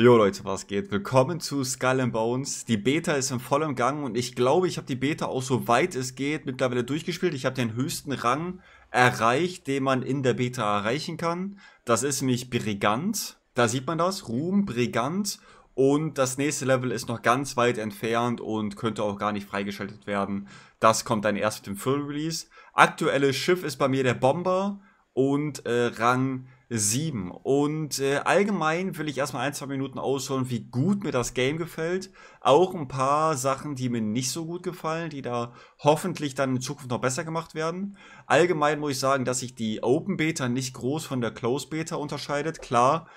Jo Leute, was geht? Willkommen zu Skull and Bones. Die Beta ist in vollem Gang und ich glaube, ich habe die Beta auch so weit es geht mittlerweile durchgespielt. Ich habe den höchsten Rang erreicht, den man in der Beta erreichen kann. Das ist nämlich Brigant. Da sieht man das. Ruhm, Brigant. Und das nächste Level ist noch ganz weit entfernt und könnte auch gar nicht freigeschaltet werden. Das kommt dann erst mit dem Full Release. Aktuelles Schiff ist bei mir der Bomber und äh, Rang 7. Und äh, allgemein will ich erstmal ein, zwei Minuten ausschauen, wie gut mir das Game gefällt. Auch ein paar Sachen, die mir nicht so gut gefallen, die da hoffentlich dann in Zukunft noch besser gemacht werden. Allgemein muss ich sagen, dass sich die Open Beta nicht groß von der Close Beta unterscheidet. Klar,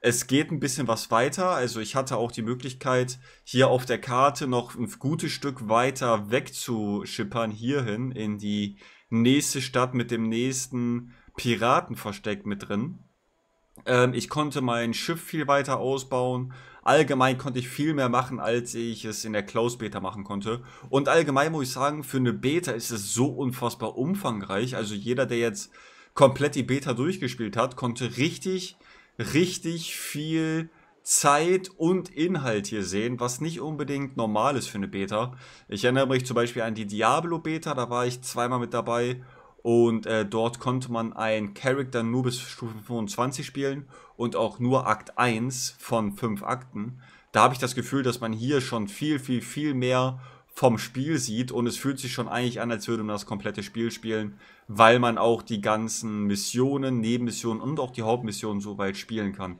es geht ein bisschen was weiter. Also ich hatte auch die Möglichkeit, hier auf der Karte noch ein gutes Stück weiter wegzuschippern, hierhin in die nächste Stadt mit dem nächsten Piratenversteck mit drin. Ähm, ich konnte mein Schiff viel weiter ausbauen. Allgemein konnte ich viel mehr machen, als ich es in der Closed Beta machen konnte. Und allgemein muss ich sagen, für eine Beta ist es so unfassbar umfangreich. Also jeder, der jetzt komplett die Beta durchgespielt hat, konnte richtig, richtig viel Zeit und Inhalt hier sehen, was nicht unbedingt normal ist für eine Beta. Ich erinnere mich zum Beispiel an die Diablo Beta, da war ich zweimal mit dabei und äh, dort konnte man einen Charakter nur bis Stufe 25 spielen und auch nur Akt 1 von 5 Akten. Da habe ich das Gefühl, dass man hier schon viel, viel, viel mehr vom Spiel sieht und es fühlt sich schon eigentlich an, als würde man das komplette Spiel spielen, weil man auch die ganzen Missionen, Nebenmissionen und auch die Hauptmissionen so weit spielen kann.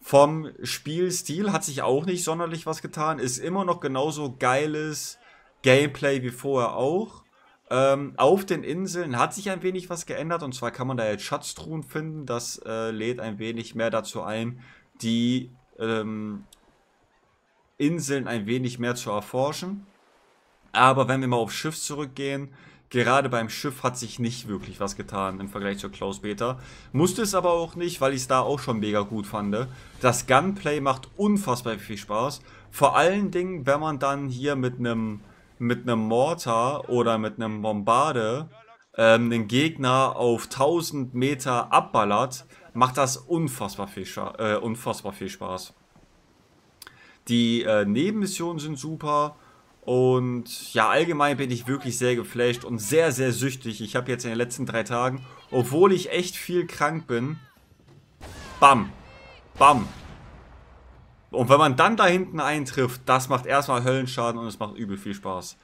Vom Spielstil hat sich auch nicht sonderlich was getan, ist immer noch genauso geiles Gameplay wie vorher auch ähm, auf den Inseln hat sich ein wenig was geändert und zwar kann man da jetzt Schatztruhen finden. Das äh, lädt ein wenig mehr dazu ein, die ähm, Inseln ein wenig mehr zu erforschen. Aber wenn wir mal aufs Schiff zurückgehen, gerade beim Schiff hat sich nicht wirklich was getan im Vergleich zur Klaus Beta. Musste es aber auch nicht, weil ich es da auch schon mega gut fand. Das Gunplay macht unfassbar viel Spaß. Vor allen Dingen, wenn man dann hier mit einem mit einem Mortar oder mit einem Bombarde ähm, den Gegner auf 1000 Meter abballert, macht das unfassbar viel, äh, unfassbar viel Spaß. Die äh, Nebenmissionen sind super. Und ja, allgemein bin ich wirklich sehr geflasht und sehr, sehr süchtig. Ich habe jetzt in den letzten drei Tagen, obwohl ich echt viel krank bin, bam, bam, und wenn man dann da hinten eintrifft, das macht erstmal Höllenschaden und es macht übel viel Spaß.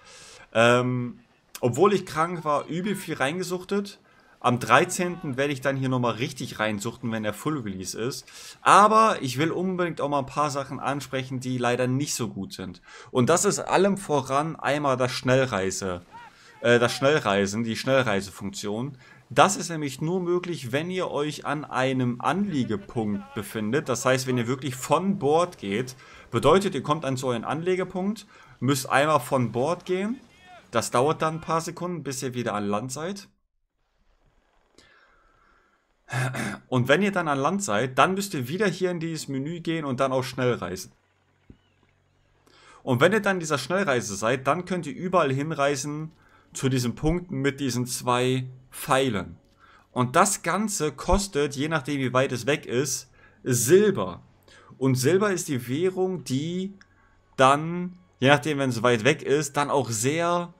Ähm, obwohl ich krank war, übel viel reingesuchtet. Am 13. werde ich dann hier nochmal richtig reinsuchten, wenn der Full Release ist. Aber ich will unbedingt auch mal ein paar Sachen ansprechen, die leider nicht so gut sind. Und das ist allem voran einmal das Schnellreise. Äh, das Schnellreisen, die Schnellreisefunktion. Das ist nämlich nur möglich, wenn ihr euch an einem Anliegepunkt befindet. Das heißt, wenn ihr wirklich von Bord geht, bedeutet, ihr kommt an so einen Anlegepunkt, müsst einmal von Bord gehen. Das dauert dann ein paar Sekunden, bis ihr wieder an Land seid. Und wenn ihr dann an Land seid, dann müsst ihr wieder hier in dieses Menü gehen und dann auf Schnellreisen. Und wenn ihr dann in dieser Schnellreise seid, dann könnt ihr überall hinreisen, zu diesen Punkten mit diesen zwei Pfeilen. Und das Ganze kostet, je nachdem wie weit es weg ist, Silber. Und Silber ist die Währung, die dann, je nachdem, wenn es weit weg ist, dann auch sehr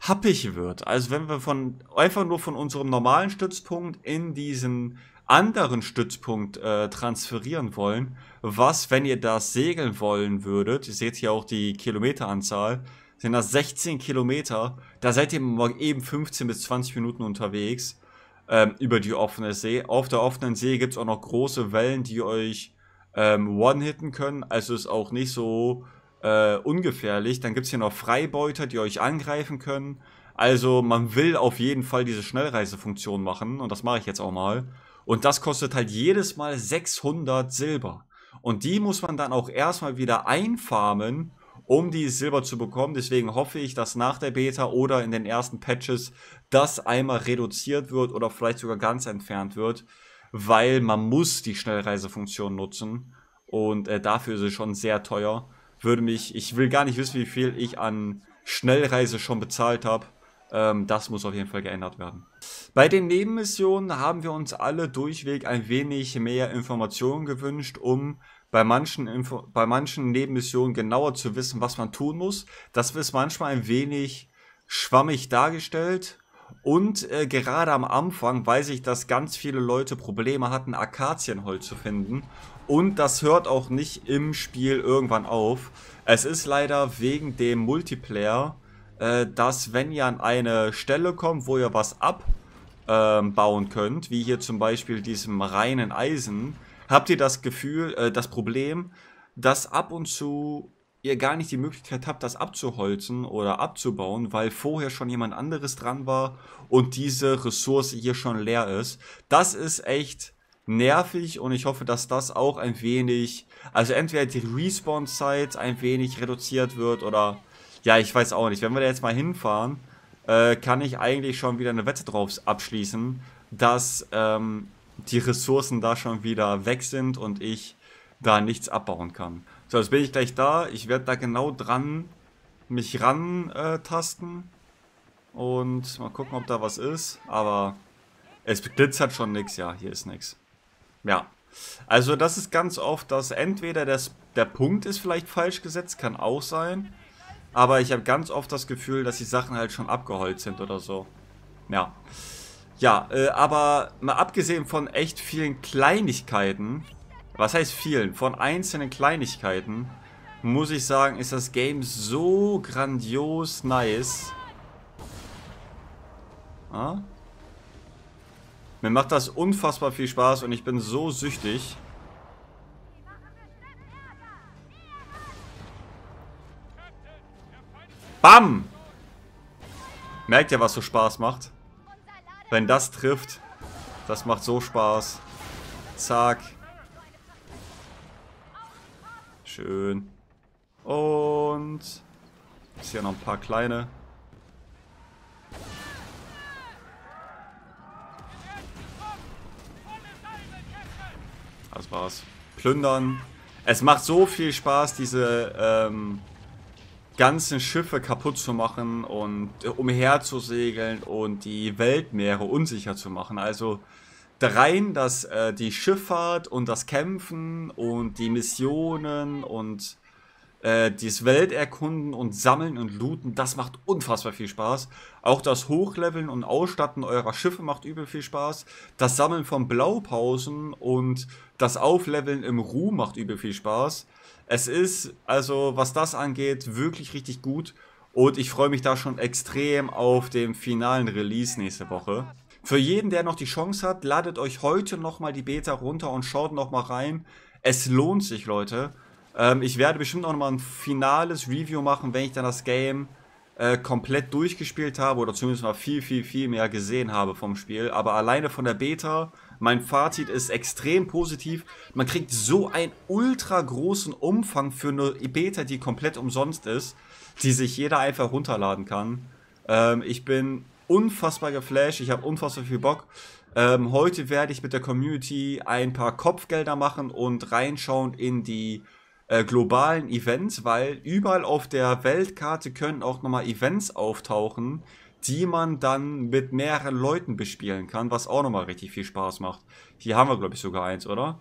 happig wird. Also wenn wir von einfach nur von unserem normalen Stützpunkt in diesen anderen Stützpunkt äh, transferieren wollen, was, wenn ihr das segeln wollen würdet, ihr seht hier auch die Kilometeranzahl, sind das 16 Kilometer. Da seid ihr mal eben 15 bis 20 Minuten unterwegs ähm, über die offene See. Auf der offenen See gibt es auch noch große Wellen, die euch ähm, one-hitten können. Also ist auch nicht so äh, ungefährlich. Dann gibt es hier noch Freibeuter, die euch angreifen können. Also man will auf jeden Fall diese Schnellreisefunktion machen und das mache ich jetzt auch mal. Und das kostet halt jedes Mal 600 Silber. Und die muss man dann auch erstmal wieder einfarmen, um die Silber zu bekommen. Deswegen hoffe ich, dass nach der Beta oder in den ersten Patches das einmal reduziert wird oder vielleicht sogar ganz entfernt wird, weil man muss die Schnellreisefunktion nutzen und äh, dafür ist es schon sehr teuer. Würde mich, ich will gar nicht wissen, wie viel ich an Schnellreise schon bezahlt habe. Ähm, das muss auf jeden Fall geändert werden. Bei den Nebenmissionen haben wir uns alle durchweg ein wenig mehr Informationen gewünscht, um bei manchen, Info bei manchen Nebenmissionen genauer zu wissen, was man tun muss. Das ist manchmal ein wenig schwammig dargestellt. Und äh, gerade am Anfang weiß ich, dass ganz viele Leute Probleme hatten, Akazienholz zu finden. Und das hört auch nicht im Spiel irgendwann auf. Es ist leider wegen dem Multiplayer, äh, dass wenn ihr an eine Stelle kommt, wo ihr was abbauen ähm, äh, könnt, wie hier zum Beispiel diesem reinen Eisen, habt ihr das Gefühl, äh, das Problem, dass ab und zu ihr gar nicht die Möglichkeit habt, das abzuholzen oder abzubauen, weil vorher schon jemand anderes dran war und diese Ressource hier schon leer ist. Das ist echt nervig und ich hoffe, dass das auch ein wenig, also entweder die Respawn-Zeit ein wenig reduziert wird oder, ja, ich weiß auch nicht. Wenn wir da jetzt mal hinfahren, äh, kann ich eigentlich schon wieder eine Wette drauf abschließen, dass ähm, die Ressourcen da schon wieder weg sind und ich da nichts abbauen kann. So, jetzt bin ich gleich da. Ich werde da genau dran mich rantasten. Äh, und mal gucken, ob da was ist. Aber es glitzert schon nichts. Ja, hier ist nichts. Ja. Also das ist ganz oft, dass entweder das, der Punkt ist vielleicht falsch gesetzt, kann auch sein. Aber ich habe ganz oft das Gefühl, dass die Sachen halt schon abgeholzt sind oder so. Ja. Ja, äh, aber mal abgesehen von echt vielen Kleinigkeiten, was heißt vielen, von einzelnen Kleinigkeiten, muss ich sagen, ist das Game so grandios nice. Ja? Mir macht das unfassbar viel Spaß und ich bin so süchtig. Bam! Merkt ihr, was so Spaß macht? Wenn das trifft, das macht so Spaß. Zack. Schön. Und... Ist hier noch ein paar kleine. Das war's. Plündern. Es macht so viel Spaß, diese ähm, ganzen Schiffe kaputt zu machen und äh, umherzusegeln und die Weltmeere unsicher zu machen. Also rein, dass äh, die Schifffahrt und das Kämpfen und die Missionen und äh, das Welterkunden und Sammeln und Looten, das macht unfassbar viel Spaß. Auch das Hochleveln und Ausstatten eurer Schiffe macht übel viel Spaß. Das Sammeln von Blaupausen und das Aufleveln im Ruhm macht übel viel Spaß. Es ist also, was das angeht, wirklich richtig gut. Und ich freue mich da schon extrem auf den finalen Release nächste Woche. Für jeden, der noch die Chance hat, ladet euch heute nochmal die Beta runter und schaut nochmal rein. Es lohnt sich, Leute. Ähm, ich werde bestimmt auch nochmal ein finales Review machen, wenn ich dann das Game äh, komplett durchgespielt habe oder zumindest mal viel, viel, viel mehr gesehen habe vom Spiel. Aber alleine von der Beta mein Fazit ist extrem positiv. Man kriegt so einen ultra großen Umfang für eine Beta, die komplett umsonst ist, die sich jeder einfach runterladen kann. Ähm, ich bin unfassbar geflasht, ich habe unfassbar viel Bock. Ähm, heute werde ich mit der Community ein paar Kopfgelder machen und reinschauen in die äh, globalen Events, weil überall auf der Weltkarte können auch nochmal Events auftauchen, die man dann mit mehreren Leuten bespielen kann, was auch nochmal richtig viel Spaß macht. Hier haben wir, glaube ich, sogar eins, oder?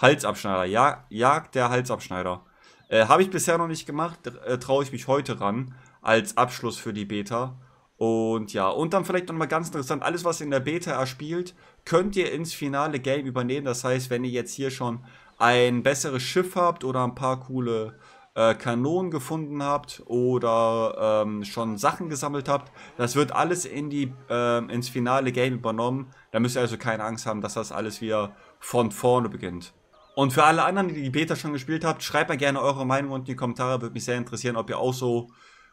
Halsabschneider, ja, Jagd der Halsabschneider. Äh, Habe ich bisher noch nicht gemacht, äh, traue ich mich heute ran, als Abschluss für die Beta. Und ja, und dann vielleicht nochmal ganz interessant, alles was in der Beta erspielt, könnt ihr ins finale Game übernehmen. Das heißt, wenn ihr jetzt hier schon ein besseres Schiff habt oder ein paar coole äh, Kanonen gefunden habt oder ähm, schon Sachen gesammelt habt. Das wird alles in die, äh, ins finale Game übernommen. Da müsst ihr also keine Angst haben, dass das alles wieder von vorne beginnt. Und für alle anderen, die die Beta schon gespielt habt, schreibt mal gerne eure Meinung unten in die Kommentare. Würde mich sehr interessieren, ob ihr auch so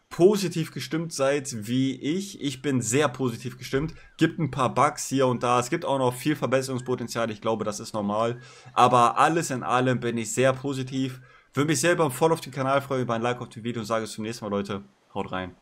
positiv gestimmt seid wie ich. Ich bin sehr positiv gestimmt. Gibt ein paar Bugs hier und da. Es gibt auch noch viel Verbesserungspotenzial. Ich glaube, das ist normal. Aber alles in allem bin ich sehr positiv würde mich selber voll auf den Kanal freuen über ein Like auf dem Video und sage bis zum nächsten Mal, Leute. Haut rein.